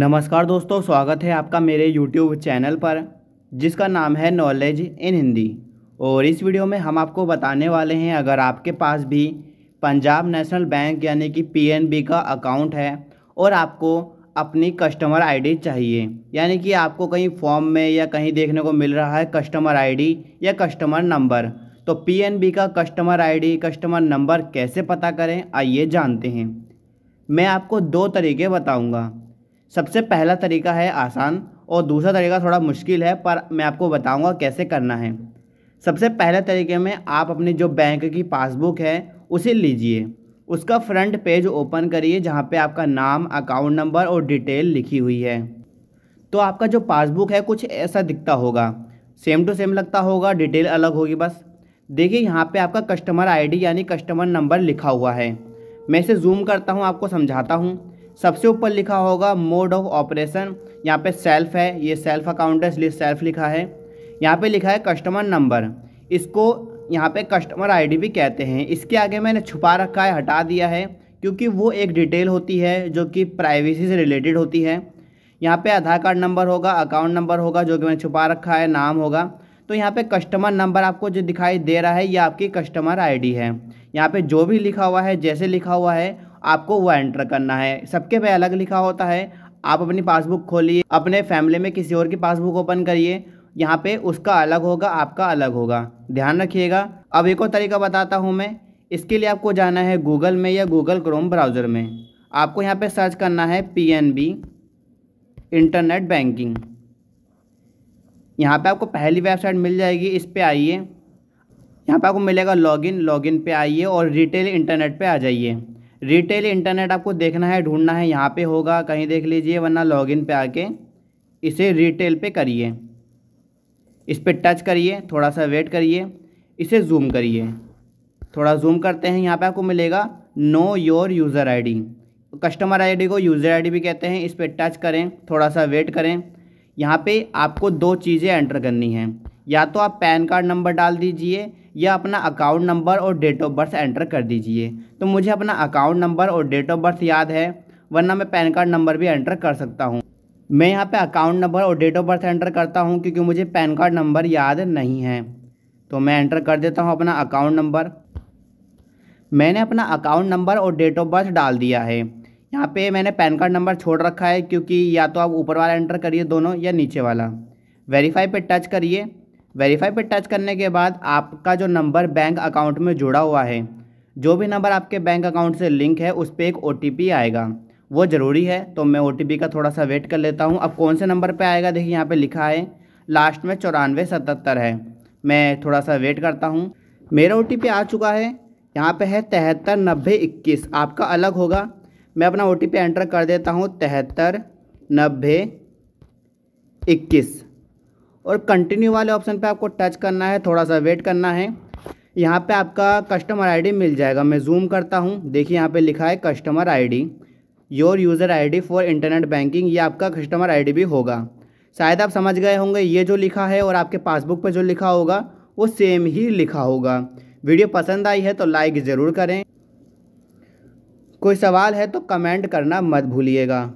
नमस्कार दोस्तों स्वागत है आपका मेरे YouTube चैनल पर जिसका नाम है नॉलेज इन हिंदी और इस वीडियो में हम आपको बताने वाले हैं अगर आपके पास भी पंजाब नेशनल बैंक यानी कि पीएनबी का अकाउंट है और आपको अपनी कस्टमर आईडी चाहिए यानी कि आपको कहीं फॉर्म में या कहीं देखने को मिल रहा है कस्टमर आई या कस्टमर नंबर तो पी का कस्टमर आई कस्टमर नंबर कैसे पता करें आइए जानते हैं मैं आपको दो तरीके बताऊंगा सबसे पहला तरीका है आसान और दूसरा तरीका थोड़ा मुश्किल है पर मैं आपको बताऊंगा कैसे करना है सबसे पहले तरीके में आप अपनी जो बैंक की पासबुक है उसे लीजिए उसका फ्रंट पेज ओपन करिए जहाँ पे आपका नाम अकाउंट नंबर और डिटेल लिखी हुई है तो आपका जो पासबुक है कुछ ऐसा दिखता होगा सेम टू सेम लगता होगा डिटेल अलग होगी बस देखिए यहाँ पे आपका कस्टमर आईडी यानी कस्टमर नंबर लिखा हुआ है मैं इसे जूम करता हूँ आपको समझाता हूँ सबसे ऊपर लिखा होगा मोड ऑफ ऑपरेशन यहाँ पे सेल्फ है ये सेल्फ अकाउंट है इसलिए सेल्फ लिखा है यहाँ पे लिखा है कस्टमर नंबर इसको यहाँ पे कस्टमर आईडी भी कहते हैं इसके आगे मैंने छुपा रखा है हटा दिया है क्योंकि वो एक डिटेल होती है जो कि प्राइवेसी से रिलेटेड होती है यहाँ पे आधार कार्ड नंबर होगा अकाउंट नंबर होगा जो कि मैंने छुपा रखा है नाम होगा तो यहाँ पे कस्टमर नंबर आपको जो दिखाई दे रहा है ये आपकी कस्टमर आईडी है यहाँ पे जो भी लिखा हुआ है जैसे लिखा हुआ है आपको वह एंटर करना है सबके पे अलग लिखा होता है आप अपनी पासबुक खोलिए अपने फैमिली में किसी और की पासबुक ओपन करिए यहाँ पे उसका अलग होगा आपका अलग होगा ध्यान रखिएगा अब एक और तरीका बताता हूँ मैं इसके लिए आपको जाना है गूगल में या गूगल क्रोम ब्राउज़र में आपको यहाँ पर सर्च करना है P N B internet banking यहाँ पे आपको पहली वेबसाइट मिल जाएगी इस पर आइए यहाँ पे आपको मिलेगा लॉगिन लॉगिन पे आइए और रिटेल इंटरनेट पे आ जाइए रिटेल इंटरनेट आपको देखना है ढूंढना है यहाँ पे होगा कहीं देख लीजिए वरना लॉगिन पे आके इसे रिटेल पे करिए इस पर टच करिए थोड़ा सा वेट करिए इसे जूम करिए थोड़ा जूम करते हैं यहाँ पे आपको मिलेगा know your user ID customer ID को यूज़र आईडी भी कहते हैं इस पर टच करें थोड़ा सा वेट करें यहाँ पर आपको दो चीज़ें एंटर करनी हैं या तो आप पैन कार्ड नंबर डाल दीजिए या अपना अकाउंट नंबर और डेट ऑफ बर्थ एंटर कर दीजिए तो मुझे अपना अकाउंट नंबर और डेट ऑफ बर्थ याद है वरना मैं पैन कार्ड नंबर भी एंटर कर सकता हूँ मैं यहाँ पे अकाउंट नंबर और डेट ऑफ बर्थ एंटर करता हूँ क्योंकि मुझे पैन कार्ड नंबर याद नहीं है तो मैं एंटर कर देता हूँ अपना अकाउंट नंबर मैंने अपना अकाउंट नंबर और डेट ऑफ बर्थ डाल दिया है यहाँ पे मैंने पैन कार्ड नंबर छोड़ रखा है क्योंकि या तो आप ऊपर वाला एंटर करिए दोनों या नीचे वाला वेरीफाई पे टच करिए वेरीफाई पर टच करने के बाद आपका जो नंबर बैंक अकाउंट में जुड़ा हुआ है जो भी नंबर आपके बैंक अकाउंट से लिंक है उस पर एक ओ आएगा वो ज़रूरी है तो मैं ओ का थोड़ा सा वेट कर लेता हूँ अब कौन से नंबर पर आएगा देखिए यहाँ पर लिखा है लास्ट में चौरानवे सतहत्तर है मैं थोड़ा सा वेट करता हूँ मेरा ओ आ चुका है यहाँ पे है तिहत्तर नब्बे इक्कीस आपका अलग होगा मैं अपना ओ एंटर कर देता हूँ तिहत्तर नब्बे इक्कीस और कंटिन्यू वाले ऑप्शन पे आपको टच करना है थोड़ा सा वेट करना है यहाँ पे आपका कस्टमर आईडी मिल जाएगा मैं जूम करता हूँ देखिए यहाँ पे लिखा है customer ID your user ID for internet banking ये आपका कस्टमर आईडी भी होगा शायद आप समझ गए होंगे ये जो लिखा है और आपके पासबुक पर जो लिखा होगा वो सेम ही लिखा होगा वीडियो पसंद आई है तो लाइक ज़रूर करें कोई सवाल है तो कमेंट करना मत भूलिएगा